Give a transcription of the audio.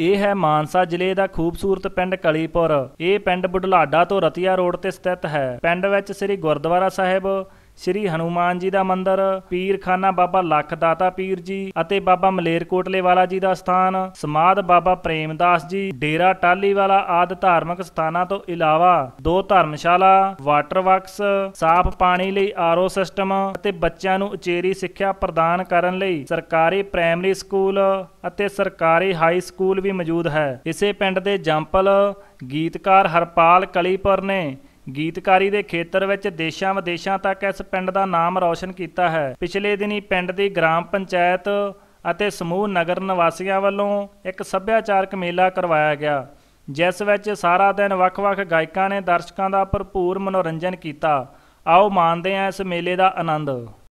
ਇਹ ਹੈ ਮਾਨਸਾ ਜ਼ਿਲ੍ਹੇ ਦਾ ਖੂਬਸੂਰਤ ਪਿੰਡ ਕਲੀਪੁਰ ਇਹ ਪਿੰਡ ਬੁਢਲਾਡਾ ਤੋਂ ਰਤੀਆ ਰੋਡ ਤੇ ਸਥਿਤ ਹੈ ਪਿੰਡ ਵਿੱਚ ਸ੍ਰੀ ਗੁਰਦੁਆਰਾ ਸਾਹਿਬ ਸ਼੍ਰੀ ਹਨੂਮਾਨ ਜੀ ਦਾ ਮੰਦਿਰ ਪੀਰਖਾਨਾ ਬਾਬਾ ਲੱਖ ਦਾਤਾ ਪੀਰ ਜੀ ਅਤੇ ਬਾਬਾ ਮਲੇਰਕੋਟਲੇ ਵਾਲਾ ਜੀ ਦਾ ਸਥਾਨ ਸਮਾਦ ਬਾਬਾ ਪ੍ਰੇਮਦਾਸ ਜੀ ਡੇਰਾ ਟਾਲੀ ਵਾਲਾ ਆਦ ਧਾਰਮਿਕ ਸਥਾਨਾਂ ਤੋਂ ਇਲਾਵਾ ਦੋ ਧਰਮਸ਼ਾਲਾ ਵਾਟਰ ਵਰਕਸ ਸਾਫ਼ ਪਾਣੀ ਲਈ ਆਰਓ ਸਿਸਟਮ ਅਤੇ ਬੱਚਿਆਂ ਨੂੰ ਉਚੇਰੀ ਸਿੱਖਿਆ ਪ੍ਰਦਾਨ ਕਰਨ ਲਈ ਸਰਕਾਰੀ ਪ੍ਰਾਇਮਰੀ ਸਕੂਲ ਅਤੇ ਸਰਕਾਰੀ ਹਾਈ ਸਕੂਲ ਵੀ ਮੌਜੂਦ ਹੈ ਇਸੇ ਪਿੰਡ ਦੇ ਜੰਪਲ ਗੀਤਕਾਰ ਹਰਪਾਲ ਕਲੀਪਰ ਨੇ ਗੀਤਕਾਰੀ ਦੇ ਖੇਤਰ ਵਿੱਚ ਦੇਸ਼ਾਂ ਵਿਦੇਸ਼ਾਂ ਤੱਕ ਇਸ ਪਿੰਡ ਦਾ ਨਾਮ ਰੌਸ਼ਨ ਕੀਤਾ ਹੈ ਪਿਛਲੇ ਦਿਨੀ ਪਿੰਡ ਦੀ ਗ੍ਰਾਮ ਪੰਚਾਇਤ ਅਤੇ ਸਮੂਹ ਨਗਰ ਨਿਵਾਸੀਆਂ ਵੱਲੋਂ ਇੱਕ ਸੱਭਿਆਚਾਰਕ ਮੇਲਾ ਕਰਵਾਇਆ ਗਿਆ ਜਿਸ ਵਿੱਚ ਸਾਰਾ ਦਿਨ ਵੱਖ-ਵੱਖ ਗਾਇਕਾਂ ਨੇ ਦਰਸ਼ਕਾਂ ਦਾ ਭਰਪੂਰ ਮਨੋਰੰਜਨ ਕੀਤਾ ਆਓ ਮਾਣਦੇ ਹਾਂ ਇਸ ਮੇਲੇ ਦਾ ਆਨੰਦ